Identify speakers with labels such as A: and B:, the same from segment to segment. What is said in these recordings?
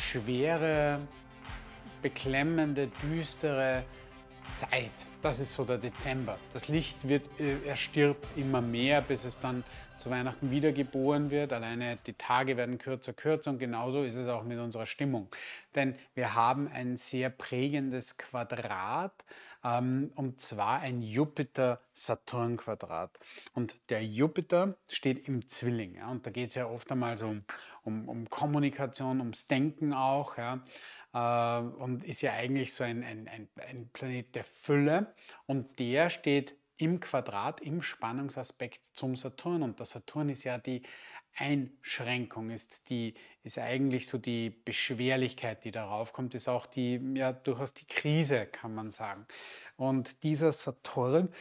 A: schwere, beklemmende, düstere Zeit. Das ist so der Dezember. Das Licht wird, äh, erstirbt immer mehr, bis es dann zu Weihnachten wiedergeboren wird. Alleine die Tage werden kürzer, kürzer und genauso ist es auch mit unserer Stimmung. Denn wir haben ein sehr prägendes Quadrat ähm, und zwar ein Jupiter-Saturn-Quadrat. Und der Jupiter steht im Zwilling. Ja, und da geht es ja oft einmal so um, um, um Kommunikation, ums Denken auch. Ja, äh, und ist ja eigentlich so ein, ein, ein, ein Planet der Fülle. Und der steht im Quadrat, im Spannungsaspekt zum Saturn. Und der Saturn ist ja die Einschränkung ist die, ist eigentlich so die Beschwerlichkeit, die darauf kommt, ist auch die, ja, durchaus die Krise, kann man sagen. Und dieser Saturn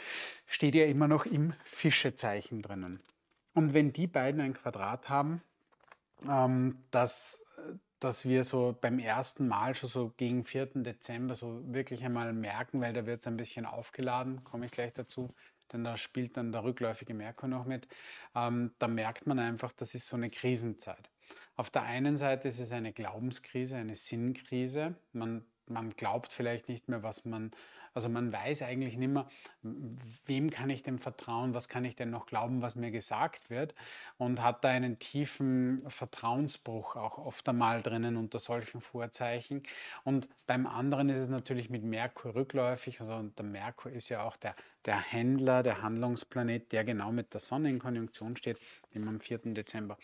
A: steht ja immer noch im Fischezeichen drinnen. Und wenn die beiden ein Quadrat haben, ähm, das dass wir so beim ersten Mal schon so gegen 4. Dezember so wirklich einmal merken, weil da wird es ein bisschen aufgeladen, komme ich gleich dazu, denn da spielt dann der rückläufige Merkur noch mit. Ähm, da merkt man einfach, das ist so eine Krisenzeit. Auf der einen Seite ist es eine Glaubenskrise, eine Sinnkrise. Man, man glaubt vielleicht nicht mehr, was man also man weiß eigentlich nicht mehr, wem kann ich denn vertrauen, was kann ich denn noch glauben, was mir gesagt wird und hat da einen tiefen Vertrauensbruch auch oft einmal drinnen unter solchen Vorzeichen. Und beim anderen ist es natürlich mit Merkur rückläufig. Also und der Merkur ist ja auch der der Händler, der Handlungsplanet, der genau mit der Sonne in Konjunktion steht, dem am 4. Dezember,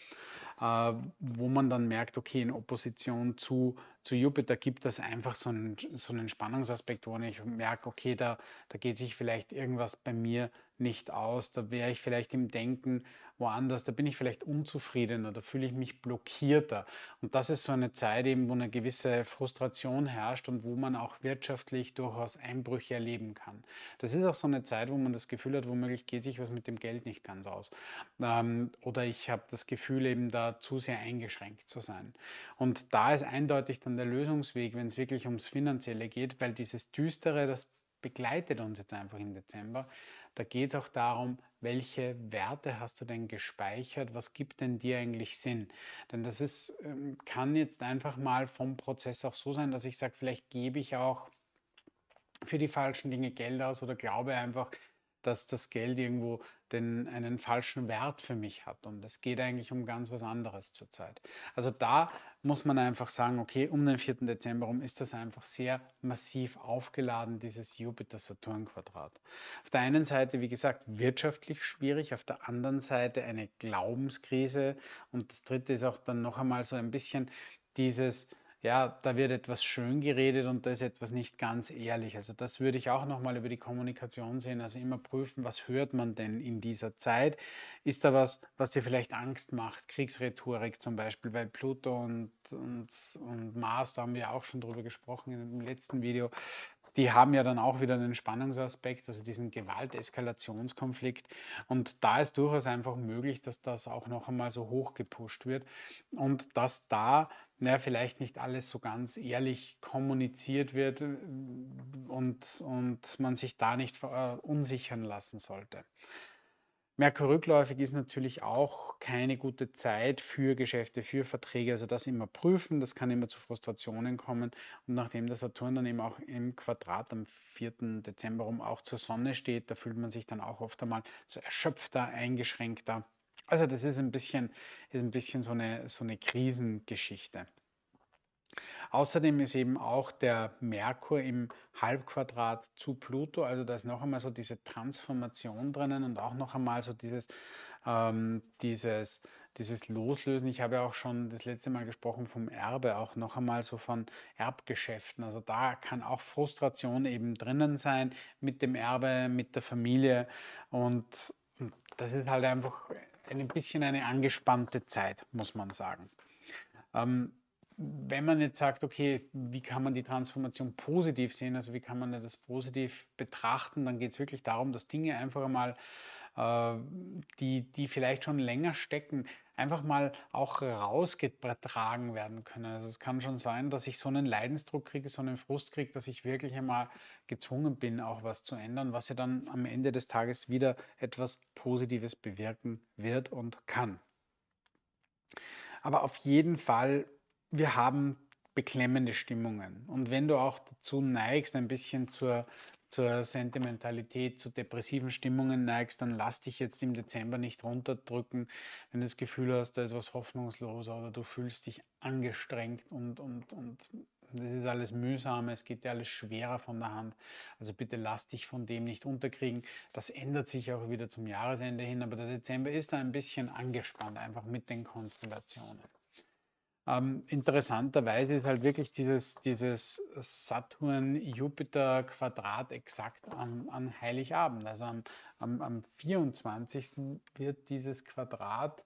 A: äh, wo man dann merkt, okay, in Opposition zu, zu Jupiter gibt es einfach so einen, so einen Spannungsaspekt, wo ich merke, okay, da, da geht sich vielleicht irgendwas bei mir nicht aus, da wäre ich vielleicht im Denken woanders, da bin ich vielleicht unzufriedener, da fühle ich mich blockierter. Und das ist so eine Zeit eben, wo eine gewisse Frustration herrscht und wo man auch wirtschaftlich durchaus Einbrüche erleben kann. Das ist auch so eine Zeit, wo man das Gefühl hat, womöglich geht sich was mit dem Geld nicht ganz aus. Ähm, oder ich habe das Gefühl eben da zu sehr eingeschränkt zu sein. Und da ist eindeutig dann der Lösungsweg, wenn es wirklich ums Finanzielle geht, weil dieses Düstere, das begleitet uns jetzt einfach im Dezember. Da geht es auch darum, welche Werte hast du denn gespeichert? Was gibt denn dir eigentlich Sinn? Denn das ist, ähm, kann jetzt einfach mal vom Prozess auch so sein, dass ich sage, vielleicht gebe ich auch für die falschen Dinge Geld aus oder glaube einfach, dass das Geld irgendwo den, einen falschen Wert für mich hat. Und es geht eigentlich um ganz was anderes zurzeit. Also da muss man einfach sagen, okay, um den 4. Dezember rum ist das einfach sehr massiv aufgeladen, dieses Jupiter-Saturn-Quadrat. Auf der einen Seite, wie gesagt, wirtschaftlich schwierig, auf der anderen Seite eine Glaubenskrise und das dritte ist auch dann noch einmal so ein bisschen dieses ja, da wird etwas schön geredet und da ist etwas nicht ganz ehrlich. Also das würde ich auch nochmal über die Kommunikation sehen. Also immer prüfen, was hört man denn in dieser Zeit? Ist da was, was dir vielleicht Angst macht? Kriegsrhetorik zum Beispiel, weil Pluto und, und, und Mars, da haben wir auch schon drüber gesprochen im letzten Video, die haben ja dann auch wieder einen Spannungsaspekt, also diesen Gewalteskalationskonflikt. Und da ist durchaus einfach möglich, dass das auch noch einmal so hoch gepusht wird und dass da naja, vielleicht nicht alles so ganz ehrlich kommuniziert wird äh, und, und man sich da nicht verunsichern äh, lassen sollte. Merkur rückläufig ist natürlich auch keine gute Zeit für Geschäfte, für Verträge. Also das immer prüfen, das kann immer zu Frustrationen kommen. Und nachdem der Saturn dann eben auch im Quadrat am 4. Dezember um auch zur Sonne steht, da fühlt man sich dann auch oft einmal so erschöpfter, eingeschränkter. Also das ist ein bisschen, ist ein bisschen so, eine, so eine Krisengeschichte. Außerdem ist eben auch der Merkur im Halbquadrat zu Pluto, also da ist noch einmal so diese Transformation drinnen und auch noch einmal so dieses, ähm, dieses, dieses Loslösen. Ich habe ja auch schon das letzte Mal gesprochen vom Erbe, auch noch einmal so von Erbgeschäften. Also da kann auch Frustration eben drinnen sein mit dem Erbe, mit der Familie und das ist halt einfach ein bisschen eine angespannte Zeit, muss man sagen. Ähm, wenn man jetzt sagt, okay, wie kann man die Transformation positiv sehen, also wie kann man das positiv betrachten, dann geht es wirklich darum, dass Dinge einfach einmal, äh, die, die vielleicht schon länger stecken, einfach mal auch rausgetragen werden können. Also es kann schon sein, dass ich so einen Leidensdruck kriege, so einen Frust kriege, dass ich wirklich einmal gezwungen bin, auch was zu ändern, was ja dann am Ende des Tages wieder etwas Positives bewirken wird und kann. Aber auf jeden Fall wir haben beklemmende Stimmungen. Und wenn du auch dazu neigst, ein bisschen zur, zur Sentimentalität, zu depressiven Stimmungen neigst, dann lass dich jetzt im Dezember nicht runterdrücken, wenn du das Gefühl hast, da ist was hoffnungsloser oder du fühlst dich angestrengt und, und, und das ist alles mühsam, es geht dir alles schwerer von der Hand. Also bitte lass dich von dem nicht unterkriegen. Das ändert sich auch wieder zum Jahresende hin, aber der Dezember ist da ein bisschen angespannt, einfach mit den Konstellationen. Ähm, interessanterweise ist halt wirklich dieses, dieses Saturn-Jupiter-Quadrat exakt an, an, Heiligabend. Also am, am, am 24. wird dieses Quadrat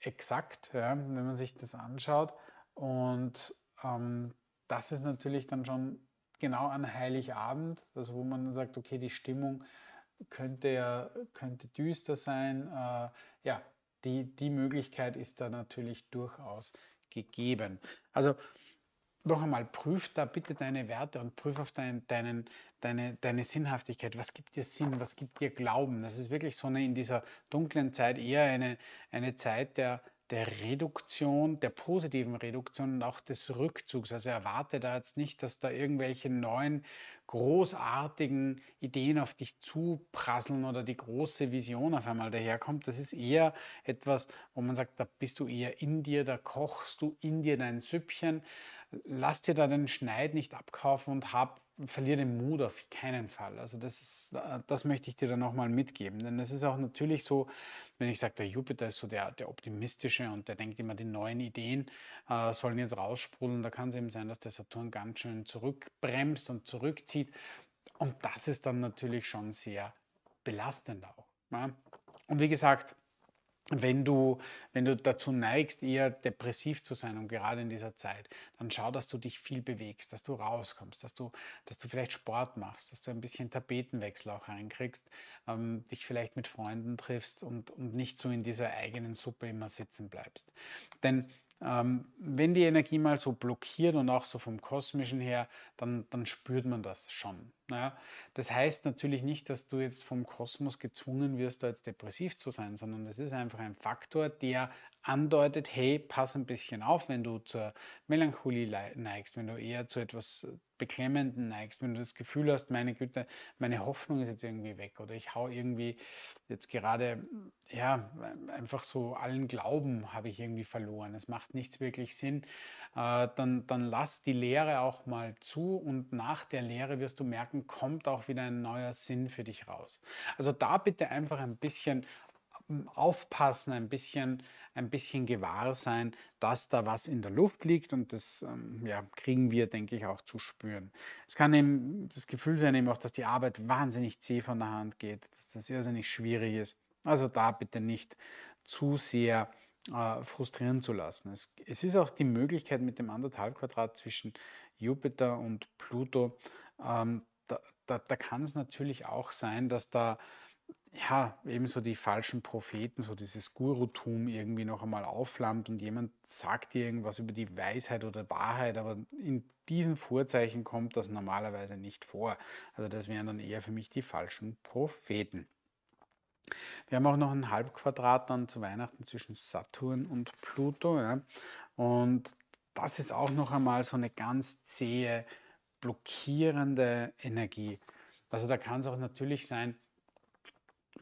A: exakt, ja, wenn man sich das anschaut. Und ähm, das ist natürlich dann schon genau an Heiligabend, also wo man sagt, okay, die Stimmung könnte ja könnte düster sein. Äh, ja, die, die Möglichkeit ist da natürlich durchaus gegeben. Also noch einmal, prüf da bitte deine Werte und prüf auf dein, deinen, deine, deine Sinnhaftigkeit. Was gibt dir Sinn? Was gibt dir Glauben? Das ist wirklich so eine in dieser dunklen Zeit eher eine, eine Zeit der der Reduktion, der positiven Reduktion und auch des Rückzugs. Also erwarte da jetzt nicht, dass da irgendwelche neuen, großartigen Ideen auf dich zuprasseln oder die große Vision auf einmal daherkommt. Das ist eher etwas, wo man sagt, da bist du eher in dir, da kochst du in dir dein Süppchen. Lass dir da den Schneid nicht abkaufen und hab verliere den Mut auf keinen Fall. Also das, ist, äh, das möchte ich dir dann nochmal mitgeben. Denn es ist auch natürlich so, wenn ich sage, der Jupiter ist so der, der optimistische und der denkt immer, die neuen Ideen äh, sollen jetzt raussprudeln, da kann es eben sein, dass der Saturn ganz schön zurückbremst und zurückzieht. Und das ist dann natürlich schon sehr belastend auch. Ja? Und wie gesagt, wenn du, wenn du dazu neigst, eher depressiv zu sein und gerade in dieser Zeit, dann schau, dass du dich viel bewegst, dass du rauskommst, dass du, dass du vielleicht Sport machst, dass du ein bisschen Tapetenwechsel auch reinkriegst, ähm, dich vielleicht mit Freunden triffst und, und nicht so in dieser eigenen Suppe immer sitzen bleibst. Denn ähm, wenn die Energie mal so blockiert und auch so vom kosmischen her, dann, dann spürt man das schon. Naja, das heißt natürlich nicht, dass du jetzt vom Kosmos gezwungen wirst, da jetzt depressiv zu sein, sondern das ist einfach ein Faktor, der andeutet, hey, pass ein bisschen auf, wenn du zur Melancholie neigst, wenn du eher zu etwas äh, Beklemmenden neigst, wenn du das Gefühl hast, meine Güte, meine Hoffnung ist jetzt irgendwie weg oder ich hau irgendwie jetzt gerade, ja, einfach so allen Glauben habe ich irgendwie verloren, es macht nichts wirklich Sinn, äh, dann, dann lass die Lehre auch mal zu und nach der Lehre wirst du merken, Arbeiten kommt auch wieder ein neuer Sinn für dich raus. Also da bitte einfach ein bisschen ähm, aufpassen, ein bisschen, ein bisschen gewahr sein, dass da was in der Luft liegt und das ähm, ja, kriegen wir, denke ich, auch zu spüren. Es kann eben das Gefühl sein, eben auch, dass die Arbeit wahnsinnig zäh von der Hand geht, dass das irrsinnig schwierig ist. Also da bitte nicht zu sehr äh, frustrieren zu lassen. Es, es ist auch die Möglichkeit mit dem anderthalb Quadrat zwischen Jupiter und Pluto, ähm, da, da, da kann es natürlich auch sein, dass da ja, so die falschen Propheten, so dieses Gurutum irgendwie noch einmal aufflammt und jemand sagt dir irgendwas über die Weisheit oder Wahrheit, aber in diesen Vorzeichen kommt das normalerweise nicht vor. Also das wären dann eher für mich die falschen Propheten. Wir haben auch noch ein Halbquadrat dann zu Weihnachten zwischen Saturn und Pluto. Ja. Und das ist auch noch einmal so eine ganz zähe blockierende Energie. Also da kann es auch natürlich sein,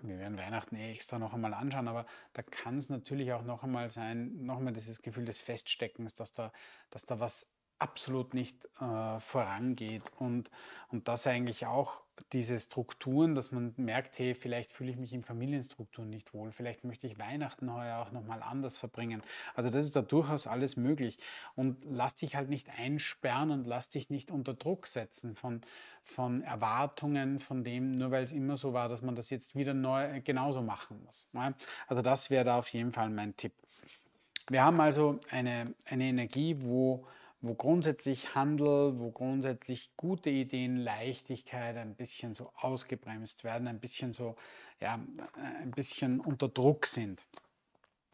A: wir werden Weihnachten eh extra noch einmal anschauen, aber da kann es natürlich auch noch einmal sein, noch einmal dieses Gefühl des Feststeckens, dass da, dass da was absolut nicht äh, vorangeht. Und, und das eigentlich auch diese Strukturen, dass man merkt, hey, vielleicht fühle ich mich in Familienstrukturen nicht wohl, vielleicht möchte ich Weihnachten heuer auch nochmal anders verbringen. Also das ist da durchaus alles möglich. Und lass dich halt nicht einsperren und lass dich nicht unter Druck setzen von, von Erwartungen, von dem, nur weil es immer so war, dass man das jetzt wieder neu äh, genauso machen muss. Ne? Also das wäre da auf jeden Fall mein Tipp. Wir haben also eine, eine Energie, wo wo grundsätzlich Handel, wo grundsätzlich gute Ideen, Leichtigkeit ein bisschen so ausgebremst werden, ein bisschen so, ja, ein bisschen unter Druck sind.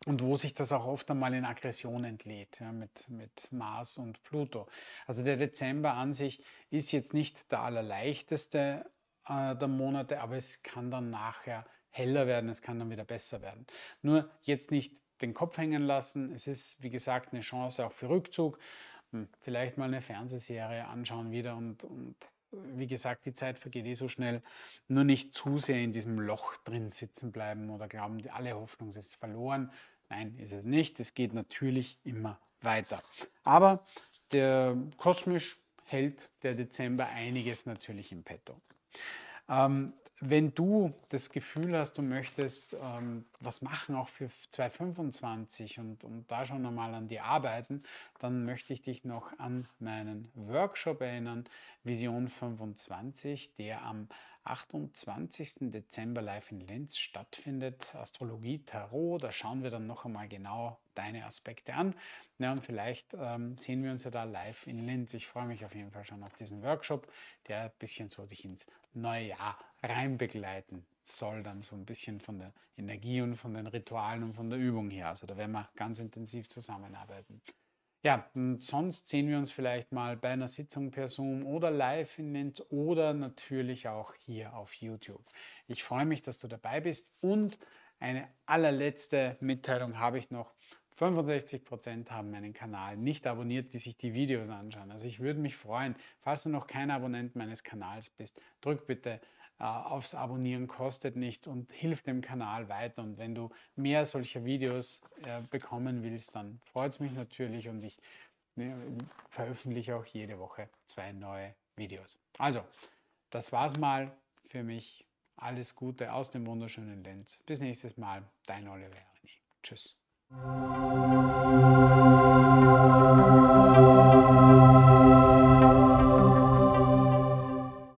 A: Und wo sich das auch oft einmal in Aggression entlädt, ja, mit, mit Mars und Pluto. Also der Dezember an sich ist jetzt nicht der allerleichteste äh, der Monate, aber es kann dann nachher heller werden, es kann dann wieder besser werden. Nur jetzt nicht den Kopf hängen lassen. Es ist, wie gesagt, eine Chance auch für Rückzug. Hm. Vielleicht mal eine Fernsehserie anschauen wieder und, und wie gesagt, die Zeit vergeht eh so schnell. Nur nicht zu sehr in diesem Loch drin sitzen bleiben oder glauben, alle Hoffnung ist verloren. Nein, ist es nicht. Es geht natürlich immer weiter. Aber der kosmisch hält der Dezember einiges natürlich im Petto. Ähm, wenn du das Gefühl hast, du möchtest ähm, was machen, auch für 2025 und, und da schon nochmal an die arbeiten, dann möchte ich dich noch an meinen Workshop erinnern, Vision 25, der am 28. Dezember live in Linz stattfindet, Astrologie Tarot. Da schauen wir dann noch einmal genau deine Aspekte an. Ja, und vielleicht ähm, sehen wir uns ja da live in Linz. Ich freue mich auf jeden Fall schon auf diesen Workshop, der ein bisschen so dich ins neue Jahr rein begleiten soll, dann so ein bisschen von der Energie und von den Ritualen und von der Übung her. Also da werden wir ganz intensiv zusammenarbeiten. Ja, hm, sonst sehen wir uns vielleicht mal bei einer Sitzung per Zoom oder live in Linz oder natürlich auch hier auf YouTube. Ich freue mich, dass du dabei bist und eine allerletzte Mitteilung habe ich noch. 65% haben meinen Kanal nicht abonniert, die sich die Videos anschauen. Also ich würde mich freuen, falls du noch kein Abonnent meines Kanals bist, drück bitte äh, aufs Abonnieren kostet nichts und hilft dem Kanal weiter. Und wenn du mehr solcher Videos äh, bekommen willst, dann freut es mich natürlich und ich ne, veröffentliche auch jede Woche zwei neue Videos. Also, das war's mal für mich. Alles Gute aus dem wunderschönen Lenz. Bis nächstes Mal, dein Oliver. Tschüss.